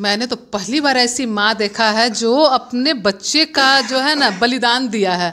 मैंने तो पहली बार ऐसी माँ देखा है जो अपने बच्चे का जो है ना बलिदान दिया है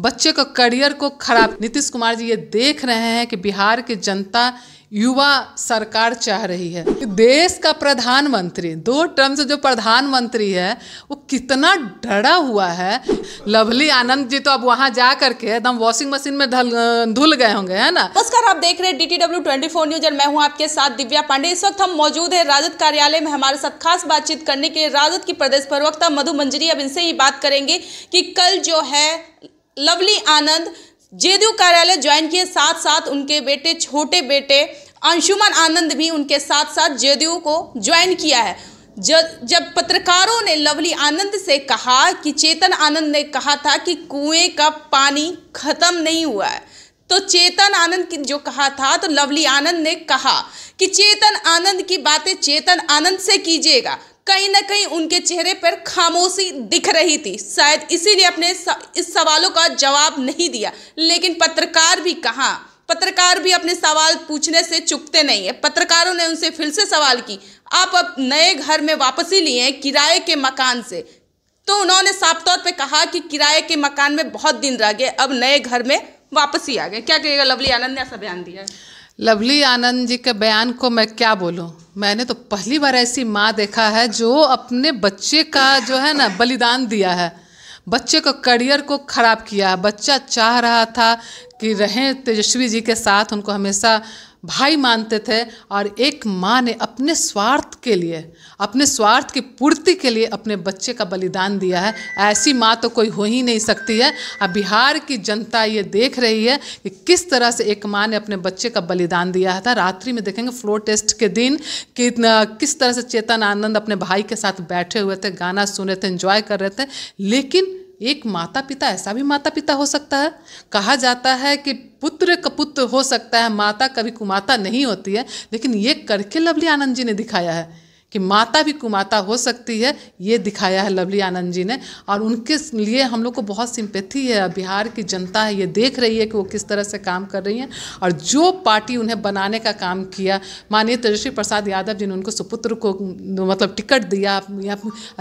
बच्चे को करियर को खराब नीतीश कुमार जी ये देख रहे हैं कि बिहार की जनता युवा सरकार चाह रही है देश का प्रधानमंत्री दो टर्म से जो प्रधानमंत्री है वो कितना डरा हुआ है लवली आनंद जी तो अब वहां जा करके एकदम वॉशिंग मशीन में धल धुल गए होंगे है ना नमस्कार आप देख रहे हैं D T W twenty four news और मैं हूँ आपके साथ दिव्या पांडे इस वक्त हम मौजूद है राजद कार्यालय में हमारे साथ खास बातचीत करने के लिए राजद की प्रदेश प्रवक्ता मधु मंजरी अब इनसे ही बात करेंगे कि कल जो है लवली आनंद जेडीयू कार्यालय ज्वाइन किए साथ साथ उनके बेटे छोटे बेटे अंशुमन आनंद भी उनके साथ साथ जेडीयू को ज्वाइन किया है जब पत्रकारों ने लवली आनंद से कहा कि चेतन आनंद ने कहा था कि कुएं का पानी खत्म नहीं हुआ है तो चेतन आनंद की जो कहा था तो लवली आनंद ने कहा कि चेतन आनंद की बातें चेतन आनंद से कीजिएगा कहीं ना कहीं उनके चेहरे पर खामोशी दिख रही थी शायद इसीलिए अपने इस सवालों का जवाब नहीं दिया लेकिन पत्रकार भी कहाँ पत्रकार भी अपने सवाल पूछने से चुकते नहीं है पत्रकारों ने उनसे फिर से सवाल की आप अब नए घर में वापसी लिए हैं किराए के मकान से तो उन्होंने साफ तौर पर कहा कि किराए के मकान में बहुत दिन रह गए अब नए घर में वापसी आ गए क्या कहेगा लवली आनंद ने ऐसा बयान दिया है लवली आनंद जी के बयान को मैं क्या बोलूँ मैंने तो पहली बार ऐसी माँ देखा है जो अपने बच्चे का जो है ना बलिदान दिया है बच्चे को करियर को ख़राब किया है बच्चा चाह रहा था कि रहें तेजस्वी जी के साथ उनको हमेशा भाई मानते थे और एक माँ ने अपने स्वार्थ के लिए अपने स्वार्थ की पूर्ति के लिए अपने बच्चे का बलिदान दिया है ऐसी माँ तो कोई हो ही नहीं सकती है अब बिहार की जनता ये देख रही है कि किस तरह से एक माँ ने अपने बच्चे का बलिदान दिया था रात्रि में देखेंगे फ्लो टेस्ट के दिन कि किस तरह से चेतन आनंद अपने भाई के साथ बैठे हुए थे गाना सुने थे इन्जॉय कर रहे थे लेकिन एक माता पिता ऐसा भी माता पिता हो सकता है कहा जाता है कि पुत्र कपुत्र हो सकता है माता कभी कुमाता नहीं होती है लेकिन ये करके लवली आनंद जी ने दिखाया है कि माता भी कुमाता हो सकती है ये दिखाया है लवली आनंद जी ने और उनके लिए हम लोग को बहुत सिंपैथी है बिहार की जनता है ये देख रही है कि वो किस तरह से काम कर रही हैं और जो पार्टी उन्हें बनाने का काम किया माननीय तेजस्वी प्रसाद यादव जी ने उनको सुपुत्र को मतलब टिकट दिया या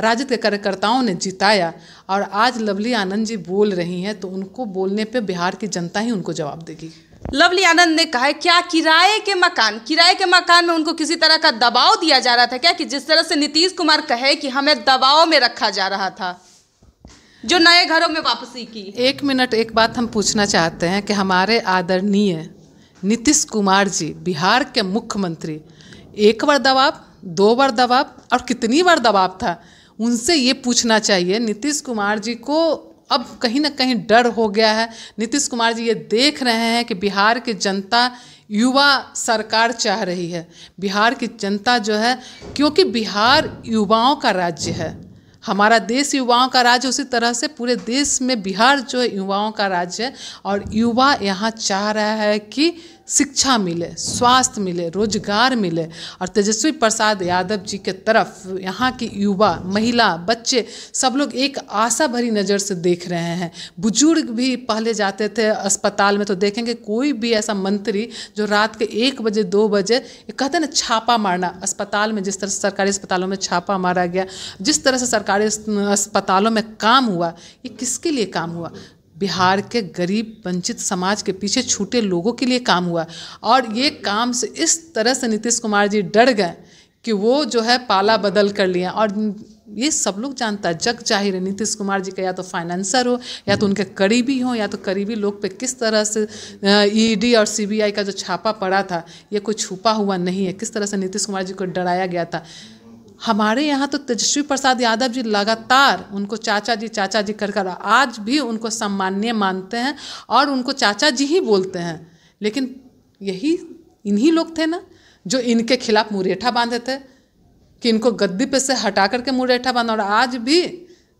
राजद के कार्यकर्ताओं ने जिताया और आज लवली आनंद जी बोल रही हैं तो उनको बोलने पर बिहार की जनता ही उनको जवाब देगी लवली आनंद ने कहा है क्या किराए के मकान किराए के मकान में उनको किसी तरह का दबाव दिया जा रहा था क्या कि जिस तरह से नीतीश कुमार कहे कि हमें दबाव में रखा जा रहा था जो नए घरों में वापसी की एक मिनट एक बात हम पूछना चाहते हैं कि हमारे आदरणीय नीतीश कुमार जी बिहार के मुख्यमंत्री एक बार दबाव दो बार दबाव और कितनी बार दबाव था उनसे ये पूछना चाहिए नीतीश कुमार जी को अब कहीं ना कहीं डर हो गया है नीतीश कुमार जी ये देख रहे हैं कि बिहार की जनता युवा सरकार चाह रही है बिहार की जनता जो है क्योंकि बिहार युवाओं का राज्य है हमारा देश युवाओं का राज्य उसी तरह से पूरे देश में बिहार जो है युवाओं का राज्य है और युवा यहाँ चाह रहा है कि शिक्षा मिले स्वास्थ्य मिले रोजगार मिले और तेजस्वी प्रसाद यादव जी के तरफ यहाँ की युवा महिला बच्चे सब लोग एक आशा भरी नज़र से देख रहे हैं बुजुर्ग भी पहले जाते थे अस्पताल में तो देखेंगे कोई भी ऐसा मंत्री जो रात के एक बजे दो बजे कहते हैं ना छापा मारना अस्पताल में जिस तरह से सरकारी अस्पतालों में छापा मारा गया जिस तरह से सरकारी अस्पतालों में काम हुआ ये किसके लिए काम हुआ बिहार के गरीब वंचित समाज के पीछे छूटे लोगों के लिए काम हुआ और ये काम से इस तरह से नीतीश कुमार जी डर गए कि वो जो है पाला बदल कर लिया और ये सब लोग जानता है जग जाहिर है नीतीश कुमार जी का या तो फाइनेंसर हो या तो उनके करीबी हो या तो करीबी लोग पे किस तरह से ईडी e और सीबीआई का जो छापा पड़ा था ये कोई छुपा हुआ नहीं है किस तरह से नीतीश कुमार जी को डराया गया था हमारे यहाँ तो तेजस्वी प्रसाद यादव जी लगातार उनको चाचा जी चाचा जी कर कर आज भी उनको सम्मान्य मानते हैं और उनको चाचा जी ही बोलते हैं लेकिन यही इन्हीं लोग थे ना जो इनके खिलाफ मुरेठा बांधे थे कि इनको गद्दी पे से हटा करके मुरेठा बांधा और आज भी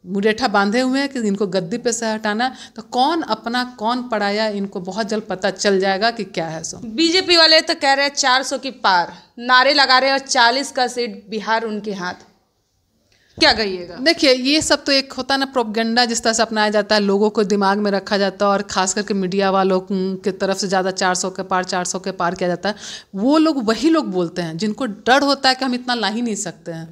मुरेठा बांधे हुए हैं कि इनको गद्दी पे से हटाना तो कौन अपना कौन पढ़ाया इनको बहुत जल्द पता चल जाएगा कि क्या है सो बीजेपी वाले तो कह रहे हैं चार सौ की पार नारे लगा रहे हैं और चालीस का सीट बिहार उनके हाथ क्या कहिएगा देखिए ये सब तो एक होता है ना प्रोपगेंडा जिस तरह से अपनाया जाता है लोगों को दिमाग में रखा जाता है और खास करके मीडिया वालों के तरफ से ज़्यादा 400 के पार 400 के पार किया जाता है वो लोग वही लोग बोलते हैं जिनको डर होता है कि हम इतना ला ही नहीं सकते हैं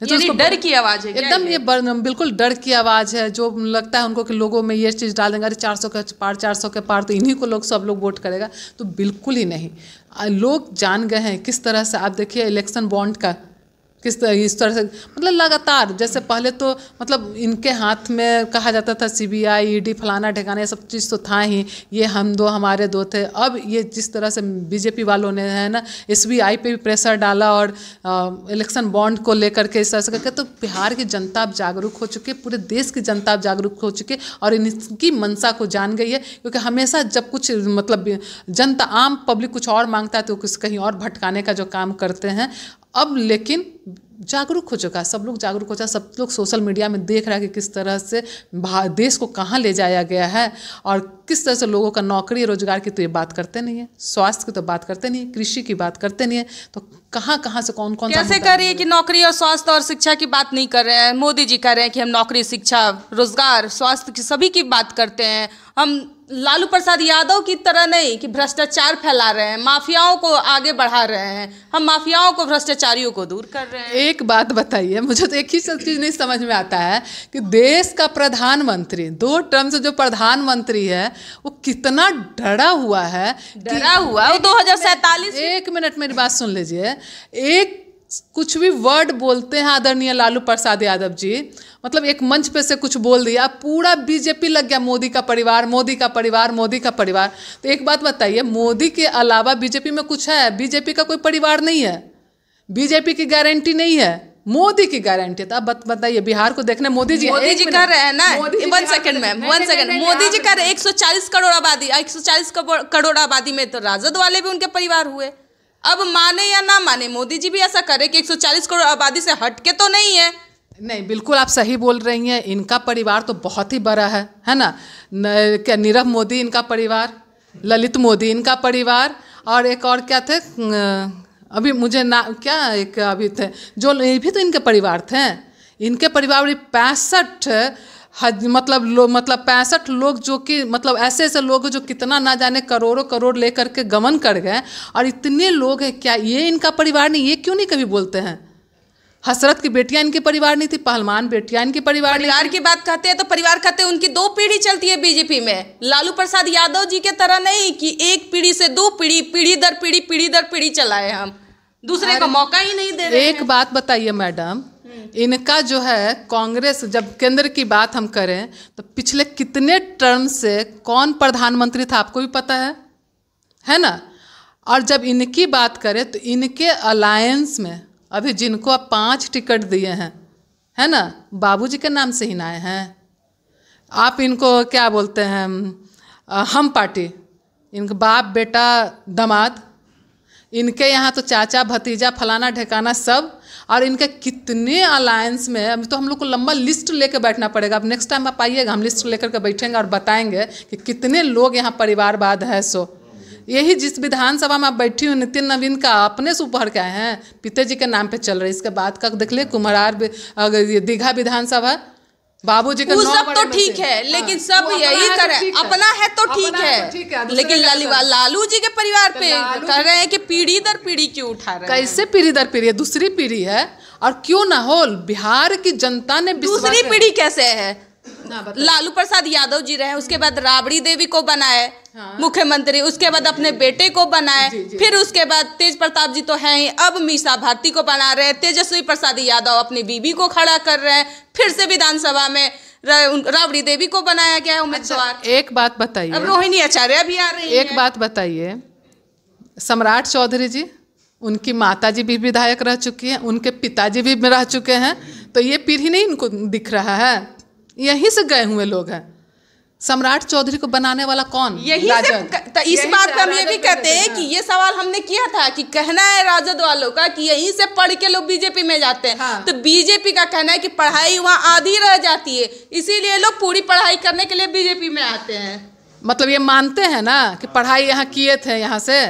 तो ये डर की आवाज़ है एकदम ये बिल्कुल डर की आवाज़ है जो लगता है उनको कि लोगों में ये चीज़ डाल देंगे अरे चार सौ के पार चार सौ के पार तो इन्हीं को लोग सब लोग वोट करेगा तो बिल्कुल ही नहीं लोग जान गए हैं किस तरह से आप देखिए इलेक्शन बॉन्ड का किस तरह इस तरह से मतलब लगातार जैसे पहले तो मतलब इनके हाथ में कहा जाता था C B I E D फलाना ठिकाना ये सब चीज़ तो था ही ये हम दो हमारे दो थे अब ये जिस तरह से बीजेपी वालों ने है ना एस बी आई पर भी प्रेशर डाला और इलेक्शन बॉन्ड को लेकर के इस तरह से करके तो बिहार की जनता अब जागरूक हो चुकी है पूरे देश की जनता अब जागरूक हो चुकी है और इनकी मनसा को जान गई है क्योंकि हमेशा जब कुछ मतलब जनता आम पब्लिक कुछ और मांगता है तो कुछ कहीं और भटकाने का जो काम करते हैं अब लेकिन जागरूक हो चुका है सब लोग जागरूक हो चुका सब लोग सोशल मीडिया में देख रहा है कि किस तरह से देश को कहाँ ले जाया गया है और किस तरह से लोगों का नौकरी रोजगार की तो ये बात करते नहीं है स्वास्थ्य की तो बात करते नहीं है कृषि की बात करते नहीं है तो कहाँ कहाँ से कौन कौन कैसे कर रही है कि नौकरी और स्वास्थ्य और शिक्षा की बात नहीं कर रहे हैं मोदी जी कह रहे हैं कि हम नौकरी शिक्षा रोजगार स्वास्थ्य की सभी की बात करते हैं हम लालू प्रसाद यादव की तरह नहीं कि भ्रष्टाचार फैला रहे हैं माफियाओं को आगे बढ़ा रहे हैं हम माफियाओं को भ्रष्टाचारियों को दूर कर रहे हैं एक बात बताइए मुझे तो एक ही सब चीज़ नहीं समझ में आता है कि देश का प्रधानमंत्री दो टर्म से जो प्रधानमंत्री है वो कितना डरा हुआ है डरा हुआ वो दो हजार एक मिनट मेरी बात सुन लीजिए एक कुछ भी वर्ड बोलते हैं आदरणीय लालू प्रसाद यादव जी मतलब एक मंच पे से कुछ बोल दिया पूरा बीजेपी लग गया मोदी का परिवार मोदी का परिवार मोदी का परिवार तो एक बात बताइए मोदी के अलावा बीजेपी में कुछ है बीजेपी का कोई परिवार नहीं है बीजेपी की गारंटी नहीं है मोदी की गारंटी है तो अब बताइए बिहार को देखने मोदी जी मोदी जी कर रहे हैं ना वन सेकंड में वन सेकंड मोदी जी कर रहे हैं चालीस करोड़ आबादी एक सौ चालीस करोड़ आबादी में तो राजद वाले भी उनके परिवार हुए अब माने या ना माने मोदी जी भी ऐसा करे कि 140 करोड़ आबादी से हटके तो नहीं है नहीं बिल्कुल आप सही बोल रही हैं इनका परिवार तो बहुत ही बड़ा है है ना क्या नीरव मोदी इनका परिवार ललित मोदी इनका परिवार और एक और क्या थे अभी मुझे ना क्या एक अभी थे जो ये भी तो इनके परिवार थे इनके परिवार पैंसठ हज मतलब लो मतलब पैंसठ लोग जो कि मतलब ऐसे ऐसे लोग जो कितना ना जाने करोड़ों करोड़ लेकर के गमन कर गए और इतने लोग हैं क्या ये इनका परिवार नहीं ये क्यों नहीं कभी बोलते हैं हसरत की बेटियां इनके परिवार नहीं थी पहलवान बेटियां इनके परिवार परिवार की बात कहते हैं तो परिवार कहते हैं उनकी दो पीढ़ी चलती है बीजेपी में लालू प्रसाद यादव जी के तरह नहीं कि एक पीढ़ी से दो पीढ़ी पीढ़ी दर पीढ़ी पीढ़ी दर पीढ़ी चलाए हम दूसरे का मौका ही नहीं दे रहे एक बात बताइए मैडम इनका जो है कांग्रेस जब केंद्र की बात हम करें तो पिछले कितने टर्म से कौन प्रधानमंत्री था आपको भी पता है है ना और जब इनकी बात करें तो इनके अलायंस में अभी जिनको आप पाँच टिकट दिए हैं है ना बाबूजी के नाम से ही ना हैं आप इनको क्या बोलते हैं हम पार्टी इनके बाप बेटा दमाद इनके यहाँ तो चाचा भतीजा फलाना ढेकाना सब और इनके कितने अलायंस में तो हम लोग को लंबा लिस्ट लेकर बैठना पड़ेगा अब नेक्स्ट टाइम आप आइएगा हम लिस्ट लेकर के बैठेंगे और बताएंगे कि कितने लोग यहाँ परिवारवाद है सो यही जिस विधानसभा में आप बैठी हुई नितिन नवीन का अपने से उभर के आए हैं पिताजी के नाम पे चल रहे इसके बाद का देख लिए कुम्हरार दीघा विधानसभा बाबूजी का सब तो, हाँ, तो ठीक है लेकिन सब यही कर रहे अपना तो है तो ठीक है लेकिन लालू जी के परिवार तो पे कर रहे हैं कि पीढ़ी दर पीढ़ी क्यों उठा रहे कैसे पीढ़ी दर पीढ़ी है दूसरी पीढ़ी है और क्यों ना हो बिहार की जनता ने दूसरी पीढ़ी कैसे है लालू प्रसाद यादव जी रहे उसके बाद राबड़ी देवी को बनाए हाँ। मुख्यमंत्री उसके बाद अपने बेटे को बनाए जी, जी, फिर उसके बाद तेज प्रताप जी तो हैं ही अब मीसा भारती को बना रहे हैं तेजस्वी प्रसाद यादव अपनी बीबी को खड़ा कर रहे हैं फिर से विधानसभा में राबड़ी देवी को बनाया गया है उम्मीदवार अच्छा, एक बात बताइए अब रोहिणी आचार्य भी आ रही एक है। बात बताइए सम्राट चौधरी जी उनकी माता जी भी विधायक रह चुकी हैं उनके पिताजी भी रह चुके हैं तो ये पीढ़ी नहीं इनको दिख रहा है यहीं से गए हुए लोग हैं सम्राट चौधरी को बनाने वाला कौन यही से इस बात पर हम ये भी कहते हैं कि ये सवाल हमने किया था कि कहना है राजद वालों का कि यहीं से पढ़ के लोग बीजेपी में जाते हैं हाँ। तो बीजेपी का कहना है कि पढ़ाई वहाँ आधी रह जाती है इसीलिए लोग पूरी पढ़ाई करने के लिए बीजेपी में आते हैं मतलब ये मानते हैं ना कि पढ़ाई यहाँ किए थे यहाँ से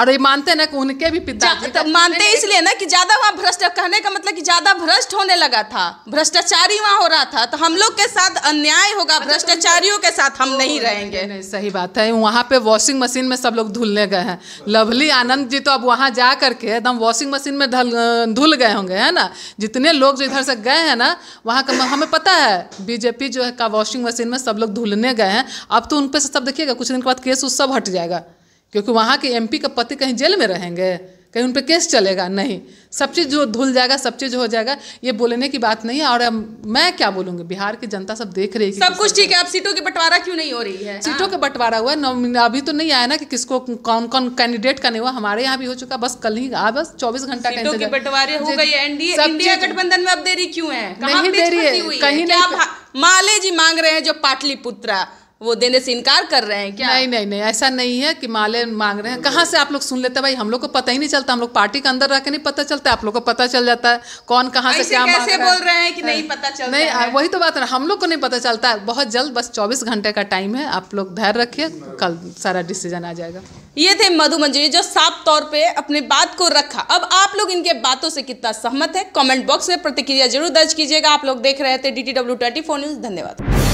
और ये मानते ना कि उनके भी पिताजी तो मानते इसलिए ना कि ज्यादा वहाँ भ्रष्ट कहने का मतलब कि ज्यादा भ्रष्ट होने लगा था भ्रष्टाचारी वहाँ हो रहा था तो हम लोग के साथ अन्याय होगा अच्छा, तो भ्रष्टाचारियों के साथ हम नहीं रहेंगे नहीं सही बात है वहाँ पे वॉशिंग मशीन में सब लोग धुलने गए हैं लवली आनंद जी तो अब वहाँ जा करके एकदम वॉशिंग मशीन में धुल गए होंगे है ना जितने लोग जो इधर से गए हैं ना वहाँ का हमें पता है बीजेपी जो है का वॉशिंग मशीन में सब लोग धुलने गए हैं अब तो उन पर सब देखिएगा कुछ दिन के बाद केस उस सब हट जाएगा क्योंकि वहाँ के एमपी का पति कहीं जेल में रहेंगे कहीं उन पर केस चलेगा नहीं सब चीज़ जो धुल जाएगा सब चीज़ हो जाएगा ये बोलने की बात नहीं है और मैं क्या बोलूँगी बिहार की जनता सब देख रही है सब कुछ ठीक है अब सीटों की बंटवारा क्यों नहीं हो रही है सीटों हाँ। का बंटवारा हुआ है अभी तो नहीं आया ना कि किसको कौन कौन कैंडिडेट का नहीं हुआ हमारे यहाँ भी हो चुका बस कल ही आ बस चौबीस घंटा गठबंधन में अब देरी क्यों है कहीं देरी है कहीं माले जी मांग रहे हैं जो पाटलिपुत्रा वो देने से इनकार कर रहे हैं क्या नहीं नहीं नहीं ऐसा नहीं है कि माले मांग रहे हैं कहाँ से आप लोग सुन लेते हैं भाई हम लोग को पता ही नहीं चलता हम लोग पार्टी के अंदर रह के नहीं पता चलता आप लोग को पता चल जाता है कौन कहाँ से क्या मांग बोल रहे हैं कि नहीं पता चल नहीं है। वही तो बात है हम लोग को नहीं पता चलता है बहुत जल्द बस चौबीस घंटे का टाइम है आप लोग धैर्य रखिए कल सारा डिसीजन आ जाएगा ये थे मधु मंजूरी जो साफ तौर पे अपनी बात को रखा अब आप लोग इनके बातों से कितना सहमत है कमेंट बॉक्स में प्रतिक्रिया जरूर दर्ज कीजिएगा आप लोग देख रहे थे D T W twenty four news धन्यवाद